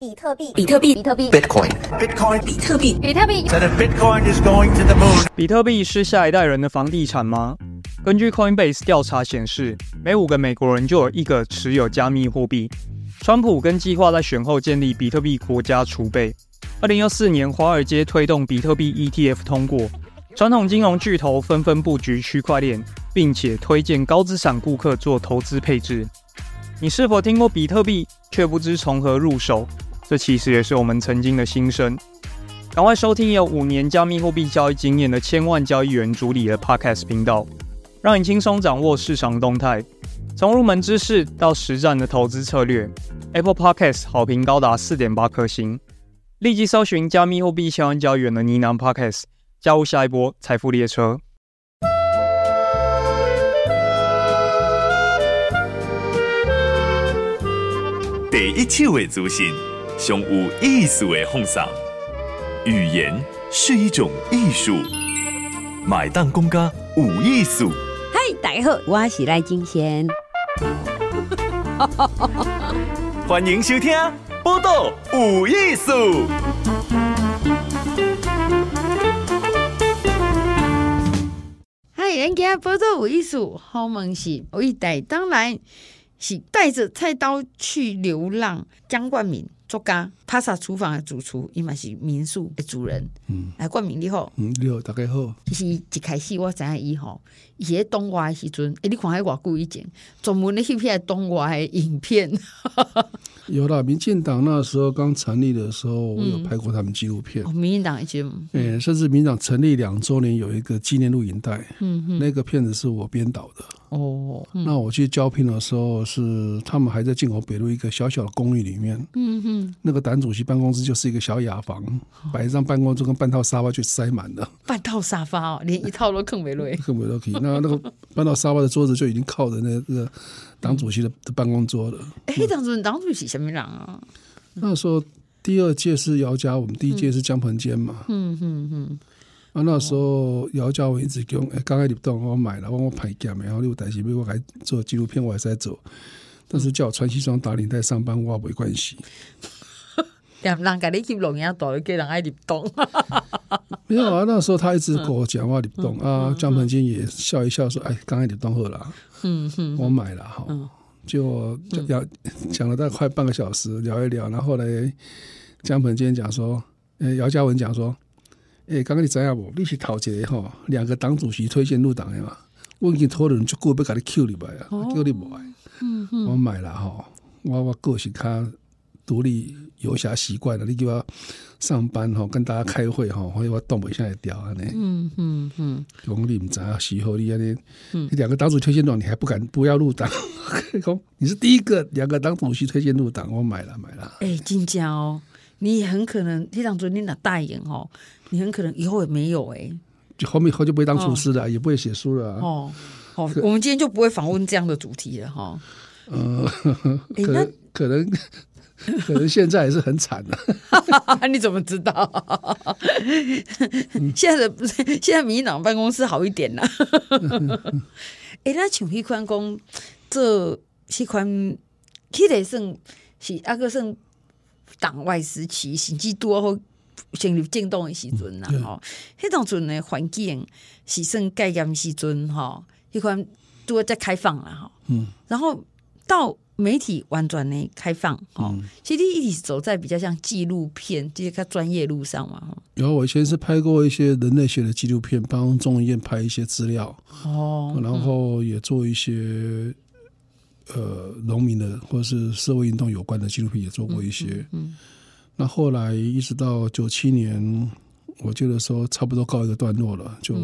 比特币，比特币，比特币，Bitcoin，Bitcoin，比特币，比特币。比特币是下一代人的房地产吗？根据 Coinbase 调查显示，每五个美国人就有一个持有加密货币。川普跟计划在选后建立比特币国家储备。二零二四年，华尔街推动比特币 ETF 通过，传统金融巨头纷纷布局区块链，并且推荐高资产顾客做投资配置。你是否听过比特币，却不知从何入手？这其实也是我们曾经的心声。赶快收听有五年加密货币交易经验的千万交易员主理的 Podcast 频道，让你轻松掌握市场动态，从入门知识到实战的投资策略。Apple Podcast 好评高达四点八颗星。立即搜寻加密货币千万交易员的呢喃 Podcast，加入下一波财富列车。第一手的资讯。上有艺术的风尚，语言是一种艺术，买单公家无艺术。嗨，大家好，我是赖金贤，欢迎收听《播到无艺术》。嗨，人家《播到无艺术》好梦是，我一带当然是带着菜刀去流浪，江冠明。作家。帕萨厨房的主厨，伊嘛是民宿的主人。嗯，哎，冠名你好，你好，大家好。就是一开始我知影伊吼，伊在东华时阵，哎，你看喺我久以前，专门的翕片东华的影片。有啦，民进党那时候刚成立的时候，我有拍过他们纪录片。民进党纪录哎、诶，甚至民进党成立两周年有一个纪念录影带。嗯哼，那个片子是我编导的。哦，那我去招聘的时候，是他们还在进口北路一个小小的公寓里面。嗯哼，那个单。主席办公室就是一个小雅房，摆一张办公桌跟半套沙发就塞满了。半套沙发哦，连一套都空没落。空没落可以。那那个半套沙发的桌子就已经靠着那个党主席的办公桌了。哎，党主，党主席什么人啊？那时候第二届是姚家，我们第一届是江鹏坚嘛。嗯嗯嗯。啊，那时候姚家我一直讲，哎，刚开始不懂，我买了，我我拍价没有？然后有代志，因如我还做纪录片，我还在做。但是叫我穿西装打领带上班，我也没关系。让人家你去龙岩党，给人爱立党。没有啊，那时候他一直跟我讲话立党啊。江鹏金也笑一笑说：“哎，刚刚立党好了。”嗯哼，我买了哈，就聊讲了大概快半个小时，聊一聊。然后来江鹏金讲说：“哎，姚嘉文讲说，哎，刚刚你怎样不？你是逃起来哈？两个党主席推荐入党的嘛？我已经托人就过不卡你 Q 你吧？Q 你吧？嗯哼，我买了哈，我我个性卡独立。”游侠习惯了，你就要上班哈，跟大家开会哈，所以我动不下来掉啊呢。嗯嗯嗯，讲你唔知啊，时候你啊你，两个党组推荐状，你还不敢不要入党？讲你是第一个两个党主席推荐入党，我买了买了。哎，金娇，你也很可能，你当初你拿代言哦，你很可能以后也没有哎。就后面以后就不会当厨师了，也不会写书了。哦，好，我们今天就不会访问这样的主题了哈。嗯，哎，那可能。可能现在也是很惨的，你怎么知道？现在的现在民进党办公室好一点啊。哎，那像迄款讲，这迄款，其个算是阿个算党外时期，甚至多好，进入建动的时阵啊。吼。迄当阵的环境是算戒严时阵哈，迄款多在开放啦哈。嗯，然后。到媒体婉转的开放哦，其实一直走在比较像纪录片这些专业路上嘛。然我以前是拍过一些人类学的纪录片，帮中医院拍一些资料哦，然后也做一些呃农民的或者是社会运动有关的纪录片，也做过一些。嗯，那后来一直到九七年，我记得说差不多告一个段落了，就。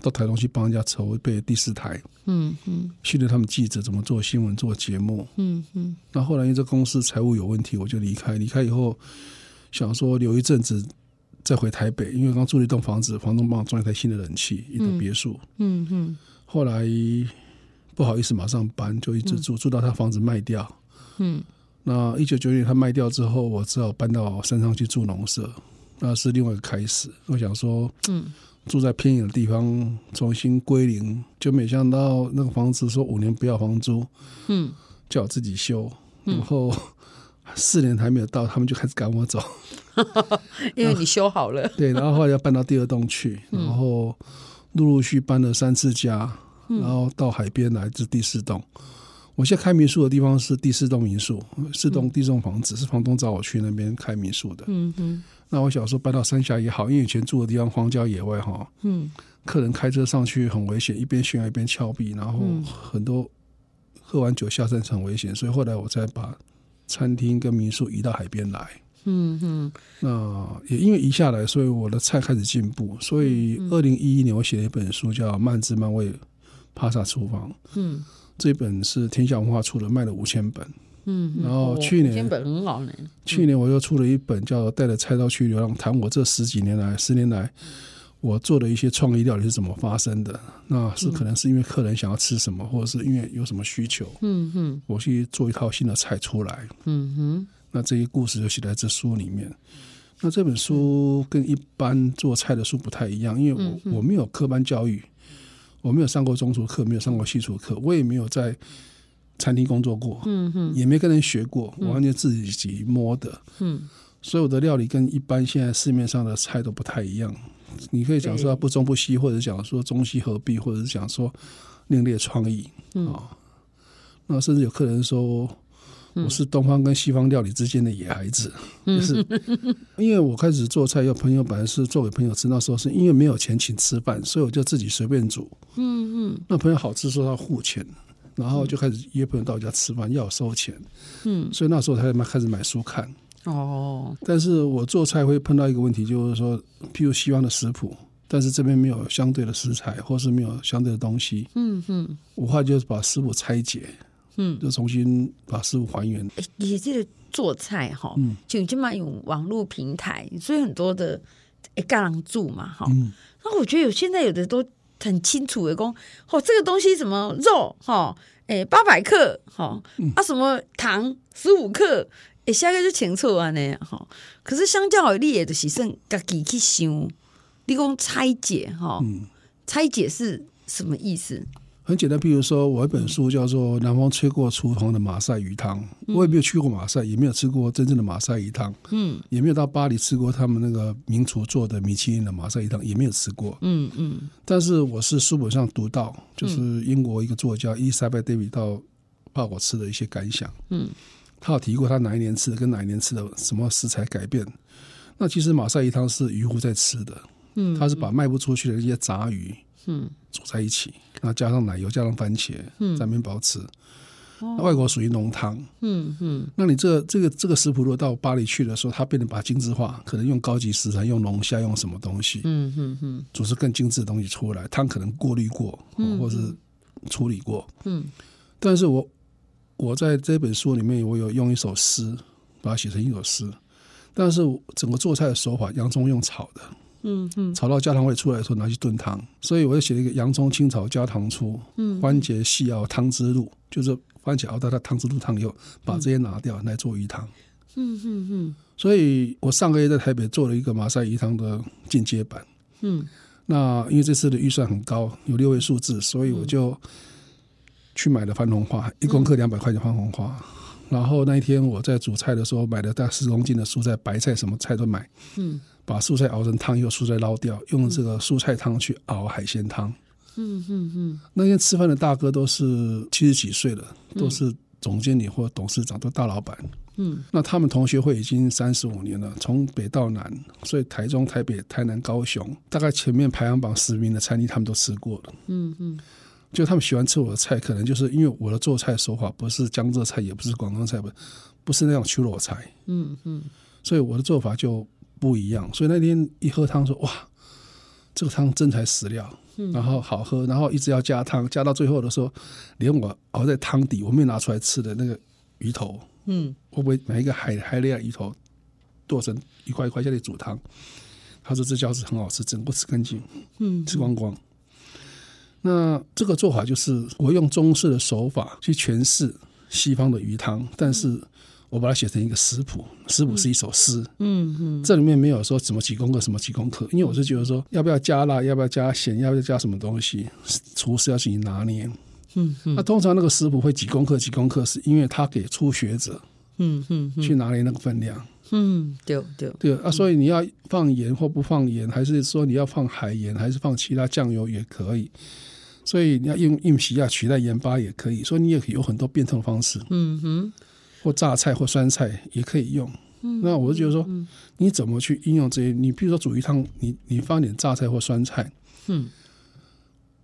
到台东去帮人家筹备第四台，嗯嗯，训练他们记者怎么做新闻、做节目，嗯嗯。那后来因为这公司财务有问题，我就离开。离开以后，想说留一阵子再回台北，因为刚住了一栋房子，房东帮我装一台新的冷气，一栋别墅，嗯嗯。后来不好意思，马上搬，就一直住，住到他房子卖掉，嗯。那一九九九年他卖掉之后，我只好搬到山上去住农舍，那是另外一个开始。我想说，嗯。住在偏远的地方，重新归零，就没想到那个房子说五年不要房租，嗯，叫我自己修，然后 四年还没有到，他们就开始赶我走，因为你修好了，对，然后后来要搬到第二栋去，然后陆陆续搬了三次家，然后到海边来住第四栋。我现在开民宿的地方是第四栋民宿，四栋、第一栋房子是房东找我去那边开民宿的，嗯那我小时候搬到三峡也好，因为以前住的地方荒郊野外哈，嗯，客人开车上去很危险，一边悬崖一边峭壁，然后很多喝完酒下山很危险，所以后来我才把餐厅跟民宿移到海边来，嗯嗯，那也因为移下来，所以我的菜开始进步，所以二零一一年我写了一本书叫《慢滋慢味帕萨厨房》，嗯，这本是天下文化出了，卖了五千本。嗯，然后去年，去年我又出了一本叫《带着菜刀去流浪》，谈我这十几年来、十年来我做的一些创意料理是怎么发生的。那是可能是因为客人想要吃什么，或者是因为有什么需求，嗯哼，我去做一套新的菜出来，嗯哼，那这些故事就写在这书里面。那这本书跟一般做菜的书不太一样，因为我我没有科班教育，我没有上过中厨课，没有上过西厨课，我也没有在。餐厅工作过，嗯哼，也没跟人学过，完全自己己摸的，嗯，所有的料理跟一般现在市面上的菜都不太一样。你可以讲说不中不西，或者讲说中西合璧，或者是讲说另列创意，嗯啊。那甚至有客人说我是东方跟西方料理之间的野孩子，就是。因为我开始做菜，有朋友本来是作给朋友吃，那时候是因为没有钱请吃饭，所以我就自己随便煮，嗯嗯，那朋友好吃，说他付钱。然后就开始约朋友到我家吃饭，要收钱。嗯，所以那时候才买开始买书看。哦，但是我做菜会碰到一个问题，就是说，譬如西方的食谱，但是这边没有相对的食材，或是没有相对的东西。嗯哼，我话就是把食谱拆解，嗯，就重新把食谱还原。也记得做菜哈，嗯，就已经嘛有网络平台，所以很多的诶干人嘛哈。嗯，那我觉得有现在有的都。很清楚的讲，哦，这个东西什么肉哈，哎，八百克哈，啊，什么糖十五克，哎，下一个就清楚安尼哈。可是相较而也就时阵家己去想，你讲拆解哈，拆解是什么意思？很简单，比如说我一本书叫做《南方吹过厨房的马赛鱼汤》，我也没有去过马赛，也没有吃过真正的马赛鱼汤，嗯，也没有到巴黎吃过他们那个名厨做的米其林的马赛鱼汤，也没有吃过，嗯嗯。但是我是书本上读到，就是英国一个作家伊莎白·戴比到法国吃的一些感想，嗯，他有提过他哪一年吃的跟哪一年吃的什么食材改变。那其实马赛鱼汤是渔夫在吃的，嗯，他是把卖不出去的一些杂鱼。嗯，煮在一起，那加上奶油，加上番茄，在面包吃。那外国属于浓汤。嗯嗯。那你这个这个这个食谱，如果到巴黎去的时候，它变得把精致化，可能用高级食材，用龙虾，用什么东西？嗯嗯嗯。煮出更精致的东西出来，汤可能过滤过，或是处理过。嗯。但是我我在这本书里面，我有用一首诗把它写成一首诗，但是整个做菜的手法，洋葱用炒的。嗯炒到加糖味出来的时候，拿去炖汤。所以我就写了一个洋葱清炒加糖出，嗯，番茄细熬汤汁入，就是番茄熬到它汤汁入汤以后，把这些拿掉来做鱼汤。嗯嗯嗯。所以我上个月在台北做了一个马赛鱼汤的进阶版。嗯，那因为这次的预算很高，有六位数字，所以我就去买了番红花，一公克两百块钱番红花。然后那一天我在煮菜的时候，买了大十公斤的蔬菜，白菜什么菜都买，嗯，把蔬菜熬成汤，又蔬菜捞掉，用这个蔬菜汤去熬海鲜汤，嗯嗯嗯。那天吃饭的大哥都是七十几岁了，都是总经理或董事长，都大老板，嗯，那他们同学会已经三十五年了，从北到南，所以台中、台北、台南、高雄，大概前面排行榜十名的餐厅，他们都吃过了，嗯嗯。就他们喜欢吃我的菜，可能就是因为我的做菜手法不是江浙菜，也不是广东菜，不，不是那种秋罗菜。嗯嗯。所以我的做法就不一样。所以那天一喝汤说：“哇，这个汤真材实料，然后好喝，然后一直要加汤，加到最后的时候，连我熬在汤底我没有拿出来吃的那个鱼头，嗯，会不会买一个海海蛎鱼头剁成一块一块下去煮汤？他说这饺子很好吃，整个吃干净，嗯，吃光光。”那这个做法就是我用中式的手法去诠释西方的鱼汤，但是我把它写成一个食谱，食谱是一首诗。嗯嗯，这里面没有说什么几功课，什么几功课，因为我是觉得说要不要加辣，要不要加咸，要不要加什么东西，厨师要行拿捏。嗯嗯，那通常那个食谱会几功课，几功课是因为他给初学者，嗯嗯，去拿捏那个分量。嗯，对对对啊，所以你要放盐或不放盐，还是说你要放海盐，还是放其他酱油也可以。所以你要用用皮啊取代盐巴，也可以所以你也有很多变通方式。嗯哼，或榨菜或酸菜也可以用。那我就觉得说，你怎么去应用这些？你比如说煮鱼汤，你你放点榨菜或酸菜，嗯，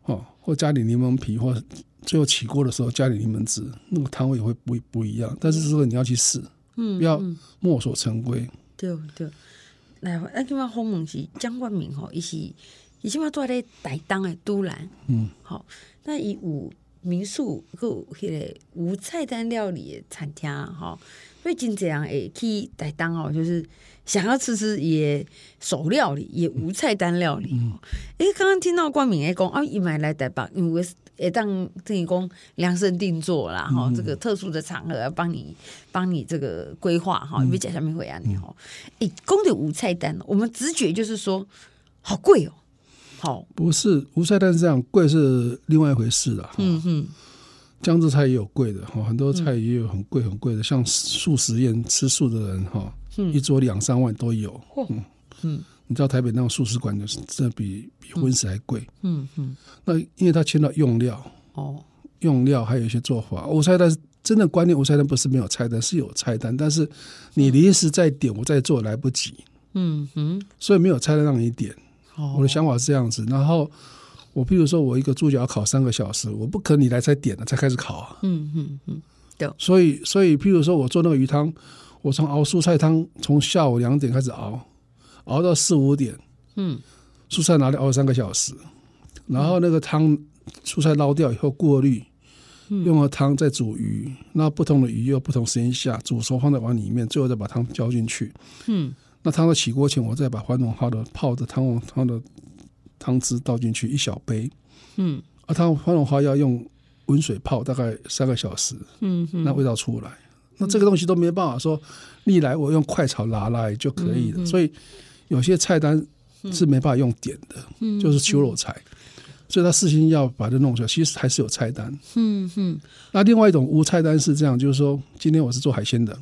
哦，或加点柠檬皮，或最后起锅的时候加点柠檬汁，那个汤味也会不不一样。但是这个你要去试。嗯，不要墨守成规。对对，来，那今妈好问是江冠明吼，伊是伊今妈住咧台东诶都兰，嗯，好，那伊有民宿，有迄个无菜单料理诶餐厅，吼，所以真这样诶去台东哦，就是。想要吃吃也手料理也无菜单料理，哎，刚刚听到冠名哎讲啊，一买来代包，因为也当当义工量身定做啦，哈，这个特殊的场合要帮你帮你这个规划哈，因为假小明会啊你哈，哎，公的无菜单，我们直觉就是说好贵哦，好不是无菜单是这样，贵是另外一回事了，嗯哼，江浙菜也有贵的哈，很多菜也有很贵很贵的，像素食宴吃素的人哈。一桌两三万都有，嗯嗯，你知道台北那种素食馆，就是真的比比荤食还贵，嗯那因为它签到用料，哦，用料还有一些做法，我猜它真的观念，我猜单不是没有菜单，是有菜单，但是你临时再点，我在做来不及，嗯哼，所以没有菜单让你点。我的想法是这样子，然后我譬如说我一个猪脚烤三个小时，我不可能你来才点了才开始烤啊，嗯嗯，对。所以所以譬如说我做那个鱼汤。我从熬蔬菜汤，从下午两点开始熬，熬到四五点。嗯，蔬菜拿来熬三个小时？然后那个汤蔬菜捞掉以后过滤，用了汤再煮鱼。那不同的鱼又不同时间下煮熟，放在碗里面，最后再把汤浇进去。嗯，那汤到起锅前，我再把黄龙花的泡的汤汤的汤汁倒进去一小杯。嗯，而汤黄龙花要用温水泡，大概三个小时。嗯，那味道出来。那这个东西都没办法说，历来我用快炒拿来就可以了。所以有些菜单是没办法用点的，就是秋肉菜，所以他事先要把它弄出来。其实还是有菜单。嗯嗯。那另外一种无菜单是这样，就是说今天我是做海鲜的，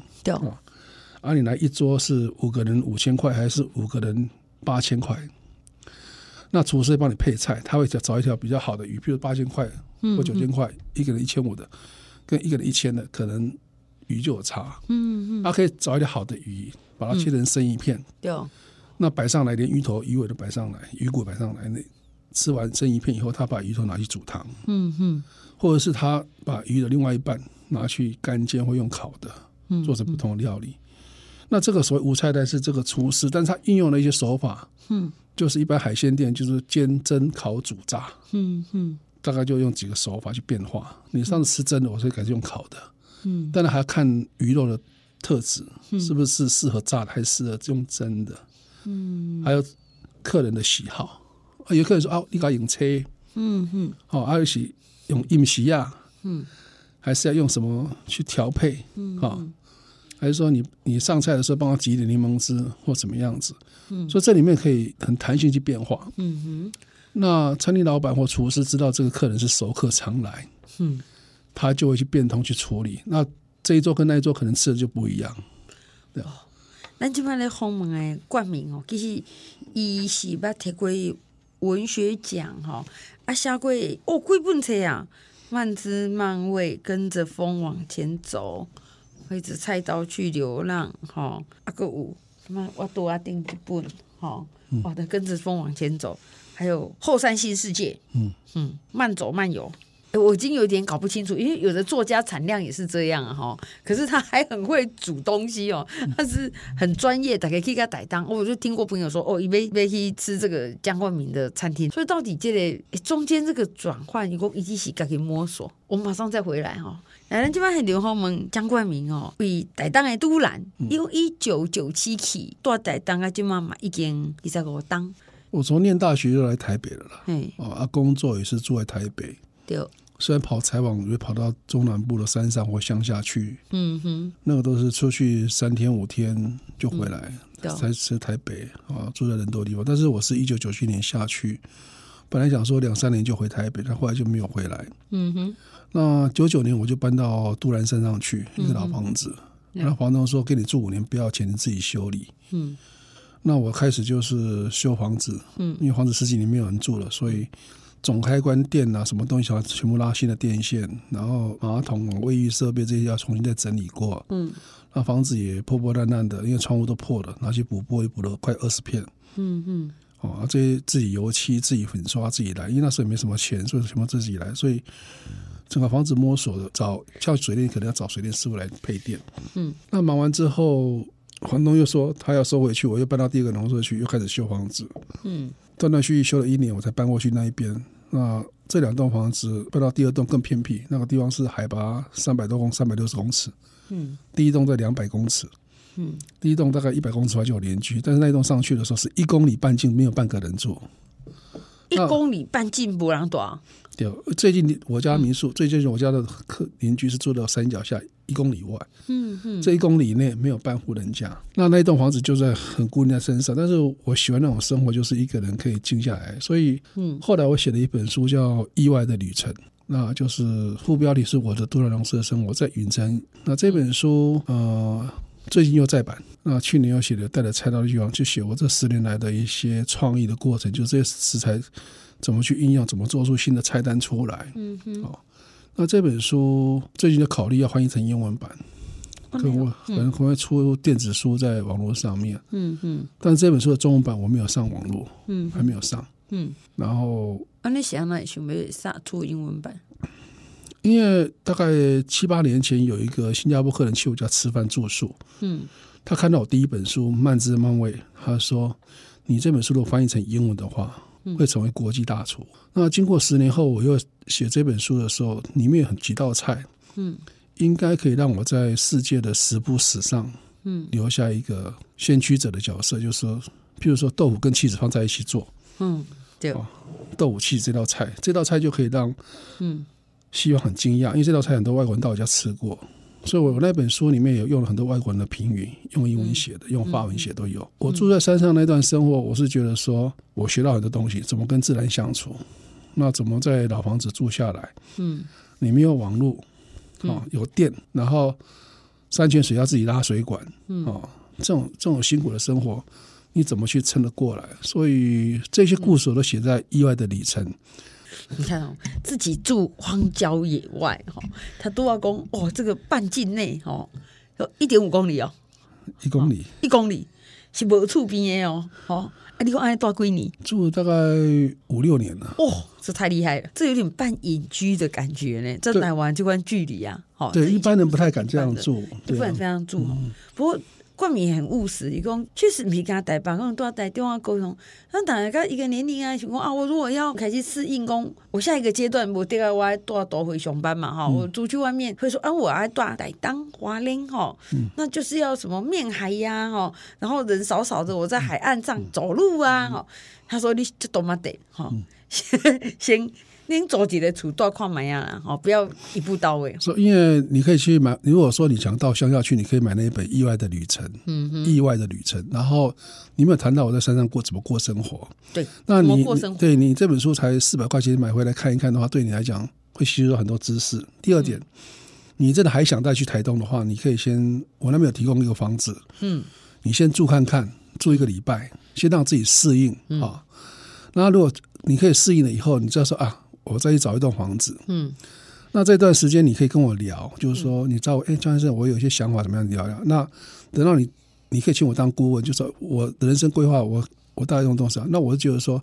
啊，你来一桌是五个人五千块，还是五个人八千块？那厨师帮你配菜，他会找一条比较好的鱼，比如八千块或九千块，一个人一千五的，跟一个人一千的，可能。鱼就有差，嗯嗯，那可以找一点好的鱼，把它切成生鱼片，对，那摆上来连鱼头、鱼尾都摆上来，鱼骨摆上来，那吃完生鱼片以后，他把鱼头拿去煮汤，嗯哼，或者是他把鱼的另外一半拿去干煎，或用烤的，嗯，做成不同的料理。那这个所谓无菜单是这个厨师，但是他运用了一些手法，嗯，就是一般海鲜店就是煎、蒸、烤、煮、炸，嗯哼，大概就用几个手法去变化。你上次吃蒸的，我是改用烤的。嗯，但是还要看鱼肉的特质，是不是适合炸的，还是适合用蒸的？嗯，还有客人的喜好，有客人说：“哦，你搞用车，嗯嗯，哦，阿瑞喜用伊米呀，嗯，还是要用什么去调配？嗯，啊，还是说你你上菜的时候帮他挤一点柠檬汁或怎么样子？嗯，所以这里面可以很弹性去变化。嗯哼，那餐厅老板或厨师知道这个客人是熟客常来，嗯。”他就会去变通去处理，那这一座跟那一座可能吃的就不一样。哦，咱就摆那访问的冠名哦，其实伊是捌摕过文学奖哦，啊写过哦几本册啊，《慢滋慢味》，跟着风往前走，挥着菜刀去流浪吼，啊个有什么我多啊订一本吼，我的跟着风往前走，还有后山新世界，嗯嗯，慢走慢游。我已经有点搞不清楚，因为有的作家产量也是这样哈，可是他还很会煮东西哦，他是很专业，大家可以给他逮当。我就听过朋友说，哦，一杯杯去吃这个江冠明的餐厅。所以到底这类中间这个转换，一共一起可以摸索。我马上再回来哈。来，今天很流行我们江冠明哦，为代当的都兰，为一九九七起做代当啊，就妈妈一经一个我当。我从念大学就来台北了啦，哦，啊，工作也是住在台北。对。虽然跑采访，会跑到中南部的山上或乡下去，嗯哼，那个都是出去三天五天就回来，才是台北啊，住在人多的地方。但是我是一九九七年下去，本来想说两三年就回台北，但后来就没有回来，嗯哼。那九九年我就搬到杜兰山上去一个老房子，然后房东说给你住五年不要钱，你自己修理，嗯。那我开始就是修房子，嗯，因为房子十几年没有人住了，所以。总开关电啊，什么东西全全部拉新的电线，然后马桶、卫浴设备这些要重新再整理过。嗯，那房子也破破烂烂的，因为窗户都破了，拿去补玻璃补了快二十片。嗯嗯，哦，这些自己油漆、自己粉刷、自己来，因为那时候也没什么钱，所以全部自己来。所以整个房子摸索找叫水电，可能要找水电师傅来配电。嗯，那忙完之后，房东又说他要收回去，我又搬到第二个农舍去，又开始修房子。嗯。断断续续修了一年，我才搬过去那一边。那这两栋房子搬到第二栋更偏僻，那个地方是海拔三百多公三百六十公尺。嗯，第一栋在两百公尺。嗯，第一栋大概一百公尺外就有邻居，但是那一栋上去的时候是一公里半径没有半个人住。一公里半径不让躲。对，最近我家民宿，最近我家的客邻居是住到山脚下一公里外。嗯嗯，这一公里内没有半户人家。那那栋房子就在很孤零的身上，但是我喜欢那种生活，就是一个人可以静下来。所以，嗯，后来我写了一本书叫《意外的旅程》，那就是副标题是我的多少粮食的生活在云山。那这本书，呃，最近又再版。那去年又写的《带着菜刀的欲望》，就写我这十年来的一些创意的过程，就这些食材。怎么去应用，怎么做出新的菜单出来？嗯嗯。哦，那这本书最近的考虑要翻译成英文版，客户可能会出电子书在网络上面。嗯嗯。但这本书的中文版我没有上网络，嗯，还没有上。嗯。然后，啊，你想要有没有上出英文版？因为大概七八年前，有一个新加坡客人去我家吃饭住宿，嗯，他看到我第一本书《慢滋慢味》，他说：“你这本书如果翻译成英文的话。”会成为国际大厨。那经过十年后，我又写这本书的时候，里面有几道菜，嗯，应该可以让我在世界的食谱史上，嗯，留下一个先驱者的角色。就是说，譬如说豆腐跟茄子放在一起做，嗯，对，豆腐茄子这道菜，这道菜就可以让，嗯，希望很惊讶，因为这道菜很多外国人到我家吃过。所以，我那本书里面有用了很多外国人的评语，用英文写的，用法文写都有。我住在山上那段生活，我是觉得说，我学到很多东西，怎么跟自然相处，那怎么在老房子住下来？嗯，你没有网络，啊，有电，然后山泉水要自己拉水管，啊，这种这种辛苦的生活，你怎么去撑得过来？所以这些故事都写在意外的里程。你看哦，自己住荒郊野外哈，他都要公？哦，这个半径内有一点五公里哦，一公里，一公里是无厝边的哦。好，你看安大几年住大概五六年了。哦，这太厉害了，这有点半隐居的感觉呢。这台湾这关距离啊，哦，对一般人不太敢这样做，不敢这样住。不过。过敏很务实，伊讲确实你跟他代班，讲都要打电话沟通。那当然，他一个年龄啊，情况啊，我如果要开始适应，讲我下一个阶段，我对外都要多回上班嘛，哈。我出去外面会说啊，我爱带带当华铃哈，那就是要什么面海呀吼，然后人少少的，我在海岸上走路啊。他说你就懂嘛得哈，行。您着急的出多况买样啦，哦，不要一步到位。说，因为你可以去买，如果说你想到乡下去，你可以买那一本《意外的旅程》。嗯嗯，《意外的旅程》。然后，你没有谈到我在山上过怎么过生活。对，那你对你这本书才四百块钱买回来看一看的话，对你来讲会吸收很多知识。第二点，你真的还想再去台东的话，你可以先我那边有提供一个房子。嗯，你先住看看，住一个礼拜，先让自己适应啊。那如果你可以适应了以后，你就说啊。我再去找一栋房子，嗯，那这段时间你可以跟我聊，就是说你找我，哎，张先生，我有些想法，怎么样聊聊？那等到你，你可以请我当顾问，就是我的人生规划，我我大概用多少？那我就觉得说，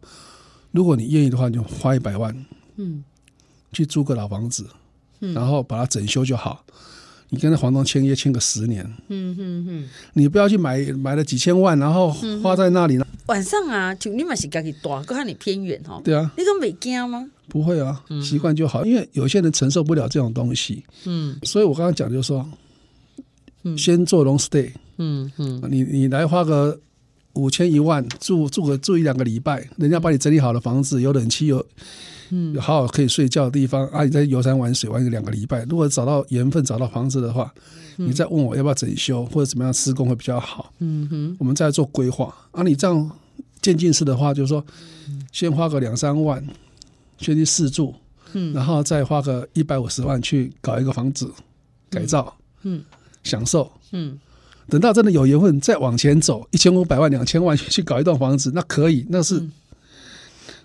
如果你愿意的话，你就花一百万，嗯，去租个老房子，然后把它整修就好。你跟那房东签约签个十年，嗯你不要去买买了几千万，然后花在那里呢？晚上啊，就你嘛是家己大，搁看你偏远哦。对啊，你跟没惊吗？不会啊，习惯就好。因为有些人承受不了这种东西，嗯，所以我刚刚讲就是说，先做 long stay，嗯你你来花个五千一万，住住个住一两个礼拜，人家帮你整理好了房子，有冷气有。嗯，好好可以睡觉的地方啊！你在游山玩水玩个两个礼拜，如果找到缘分、找到房子的话，你再问我要不要整修或者怎么样施工会比较好。嗯哼，我们再做规划。啊，你这样渐进式的话，就是说，先花个两三万先去试住，嗯，然后再花个一百五十万去搞一个房子改造，嗯，享受，嗯，等到真的有缘分再往前走，一千五百万、两千万去搞一栋房子，那可以，那是。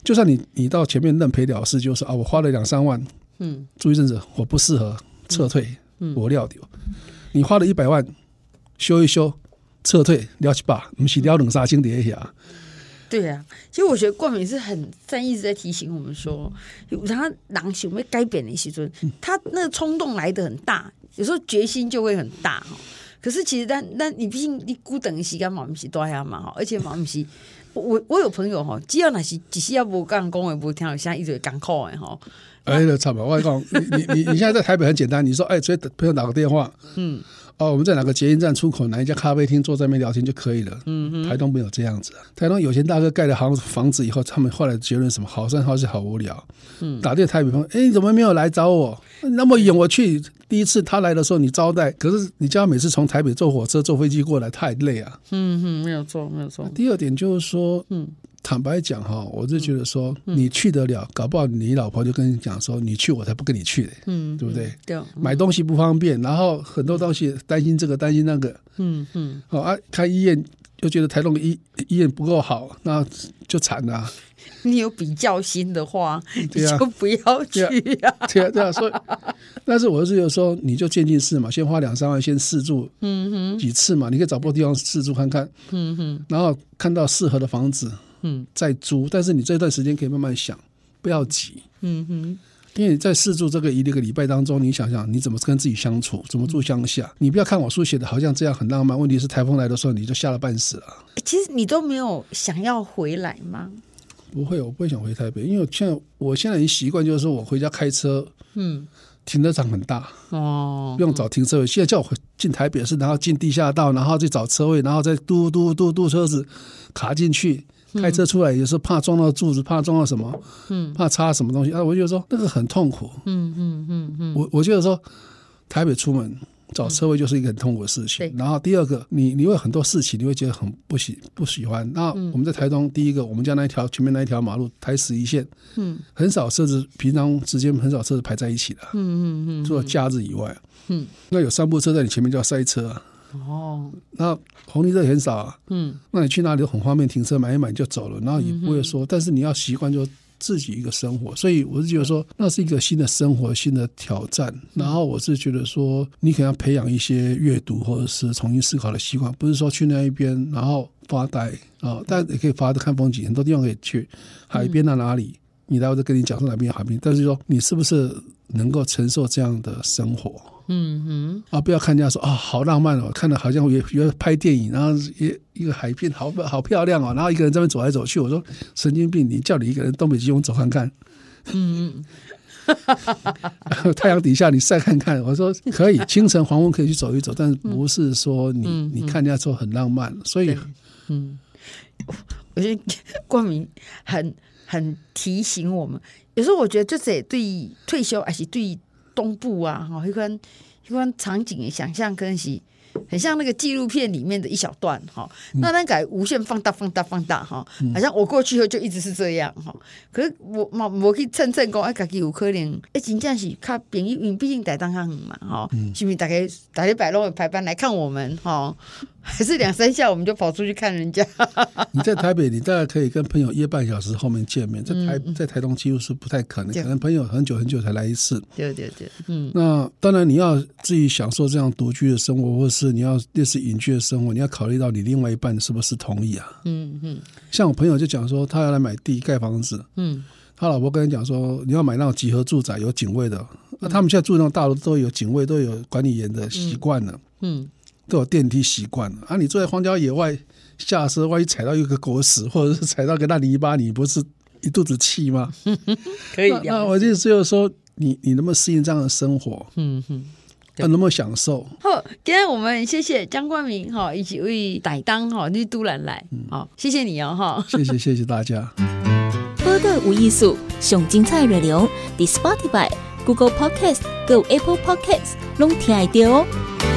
就算你你到前面认赔了事，就是啊，我花了两三万，嗯，住一阵子，我不适合撤退，嗯，我撂丢。你花了一百万修一修，撤退撂去吧，我们去撂冷杀青蝶一下。对呀，其实我觉得冠冕是很在一直在提醒我们说，有他狼性，我改变的一些尊，他那个冲动来的很大，有时候决心就会很大可是其实但但你毕竟你孤等一时间，毛是多还蛮好，而且毛是。我我有朋友吼，只要那是只是要不干公文不听，现在一直赶苦的吼。哎，差不多，我讲 你你你现在在台北很简单，你说哎，直接朋友打个电话，嗯，哦，我们在哪个捷运站出口，哪一家咖啡厅坐这边聊天就可以了。嗯嗯，台东没有这样子，台东有钱大哥盖了好房子以后，他们后来结论什么好山好水好无聊。嗯，打电台北朋友，哎，怎么没有来找我？那么远我去。第一次他来的时候，你招待，可是你叫他每次从台北坐火车、坐飞机过来，太累啊。嗯嗯，没有错，没有错。第二点就是说，嗯，坦白讲哈，我就觉得说，你去得了，搞不好你老婆就跟你讲说，你去我才不跟你去的，嗯，对不对？对，买东西不方便，然后很多东西担心这个担心那个，嗯嗯，好啊，开医院又觉得台东医医院不够好，那就惨了。你有比较心的话，你就不要去呀。对呀，对呀。所以，但是我是有时候你就渐进式嘛，先花两三万先试住，嗯哼，几次嘛，你可以找不到地方试住看看，嗯哼。然后看到适合的房子，嗯，再租。但是你这段时间可以慢慢想，不要急，嗯哼。因为在试住这个一个礼拜当中，你想想你怎么跟自己相处，怎么住乡下。你不要看我书写的，好像这样很浪漫。问题是台风来的时候，你就吓了半死了。其实你都没有想要回来吗？不会，我不会想回台北，因为我现我现在已经习惯，就是说我回家开车，嗯，停车场很大哦，不用找停车位。现在叫我回进台北是，然后进地下道，然后再找车位，然后再嘟嘟嘟嘟车子卡进去，开车出来，有时候怕撞到柱子，怕撞到什么，嗯，怕擦什么东西啊，我就说那个很痛苦，嗯嗯嗯嗯，我我觉得说台北出门。找车位就是一个很痛苦的事情。然后第二个，你你会很多事情，你会觉得很不喜不喜欢。那我们在台东，第一个，我们家那一条前面那一条马路台十一线，嗯，很少设置，平常时间很少设置排在一起的。嗯嗯嗯。除了假日以外，嗯，那有三部车在你前面就要塞车。哦。那红绿灯很少啊。嗯。那你去哪里都很方便停车，买一买就走了，然后也不会说，但是你要习惯就。自己一个生活，所以我是觉得说，那是一个新的生活，新的挑战。然后我是觉得说，你可能要培养一些阅读或者是重新思考的习惯，不是说去那一边然后发呆啊，但也可以发着看风景，很多地方可以去，海边啊哪里，你待会再跟你讲是哪边海边。但是说，你是不是能够承受这样的生活？嗯哼啊，不要看人家说啊，好浪漫哦，看的好像也要拍电影，然后一一个海边，好好漂亮哦，然后一个人这边走来走去，我说神经病，你叫你一个人东北吉翁走看看，嗯，太阳底下你晒看看，我说可以，清晨黄昏可以去走一走，但是不是说你你看人家说很浪漫，所以嗯，我觉得光明很很提醒我们，有时候我觉得就也对退休，而且对。东部啊，吼，一款一款场景，想象跟是。很像那个纪录片里面的一小段哈，那那改无限放大放大放大哈，好像我过去后就一直是这样哈。可是我我我可以趁趁讲，哎，家己有可能，哎，仅仅是较便宜，因毕竟台东很远嘛哈，是不是？大概大家摆弄排班来看我们哈，还是两三下我们就跑出去看人家。你在台北，你大概可以跟朋友约半小时后面见面，在台在台东几乎是不太可能，可能朋友很久很久才来一次。对对对，嗯。那当然你要自己享受这样独居的生活，或是。你要类似隐居的生活，你要考虑到你另外一半是不是同意啊？嗯嗯，像我朋友就讲说，他要来买地盖房子。嗯，他老婆跟他讲说，你要买那种集合住宅有警卫的。那他们现在住那种大楼都有警卫，都有管理员的习惯了。嗯，都有电梯习惯了。啊，你住在荒郊野外下车，万一踩到一个狗屎，或者是踩到个烂泥巴，你不是一肚子气吗？可以那我就只有说，你你能不能适应这样的生活？嗯哼。很那么享受。好，今天我们谢谢江冠明哈，一起为歹当哈你渡然来。好，谢谢你哦哈。谢谢谢谢大家。播的无艺术，上精彩内容，The Spotify、Google Podcast、Go Apple Podcast，拢听得到哦。